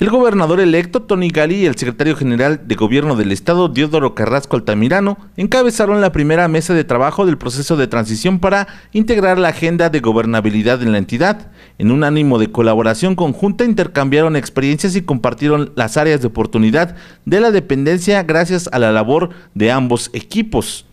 El gobernador electo Tony Gali y el secretario general de gobierno del estado Diodoro Carrasco Altamirano encabezaron la primera mesa de trabajo del proceso de transición para integrar la agenda de gobernabilidad en la entidad. En un ánimo de colaboración conjunta intercambiaron experiencias y compartieron las áreas de oportunidad de la dependencia gracias a la labor de ambos equipos.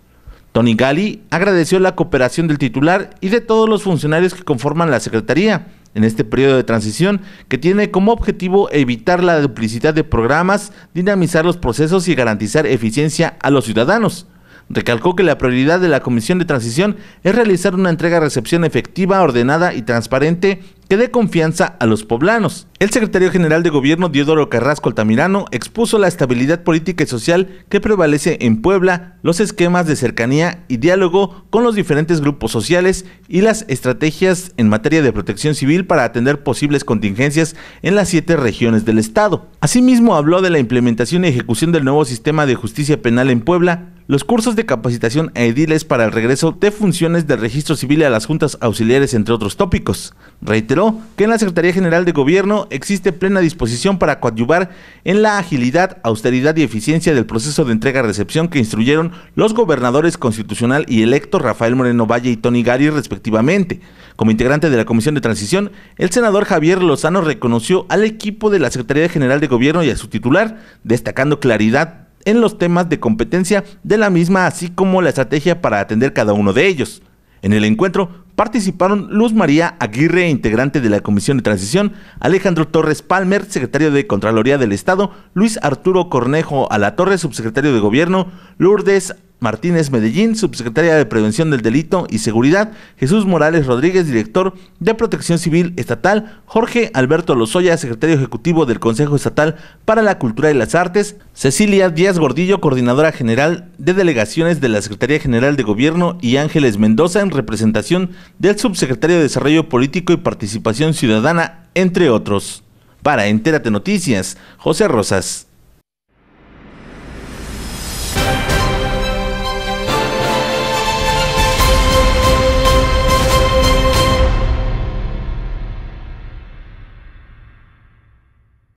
Tony Gali agradeció la cooperación del titular y de todos los funcionarios que conforman la Secretaría en este periodo de transición que tiene como objetivo evitar la duplicidad de programas, dinamizar los procesos y garantizar eficiencia a los ciudadanos. Recalcó que la prioridad de la Comisión de Transición es realizar una entrega-recepción efectiva, ordenada y transparente que dé confianza a los poblanos. El secretario general de gobierno Diodoro Carrasco Altamirano expuso la estabilidad política y social que prevalece en Puebla, los esquemas de cercanía y diálogo con los diferentes grupos sociales y las estrategias en materia de protección civil para atender posibles contingencias en las siete regiones del estado. Asimismo habló de la implementación y ejecución del nuevo sistema de justicia penal en Puebla, los cursos de capacitación a e ediles para el regreso de funciones del registro civil a las juntas auxiliares, entre otros tópicos. Reiteró que en la Secretaría General de Gobierno existe plena disposición para coadyuvar en la agilidad, austeridad y eficiencia del proceso de entrega-recepción que instruyeron los gobernadores constitucional y electo Rafael Moreno Valle y Tony Gary, respectivamente. Como integrante de la Comisión de Transición, el senador Javier Lozano reconoció al equipo de la Secretaría General de Gobierno y a su titular, destacando claridad, en los temas de competencia de la misma, así como la estrategia para atender cada uno de ellos. En el encuentro participaron Luz María Aguirre, integrante de la Comisión de Transición, Alejandro Torres Palmer, secretario de Contraloría del Estado, Luis Arturo Cornejo Alatorre, subsecretario de Gobierno, Lourdes Martínez Medellín, subsecretaria de Prevención del Delito y Seguridad, Jesús Morales Rodríguez, director de Protección Civil Estatal, Jorge Alberto Lozoya, secretario ejecutivo del Consejo Estatal para la Cultura y las Artes, Cecilia Díaz Gordillo, coordinadora general de delegaciones de la Secretaría General de Gobierno y Ángeles Mendoza en representación del subsecretario de Desarrollo Político y Participación Ciudadana, entre otros. Para Entérate Noticias, José Rosas.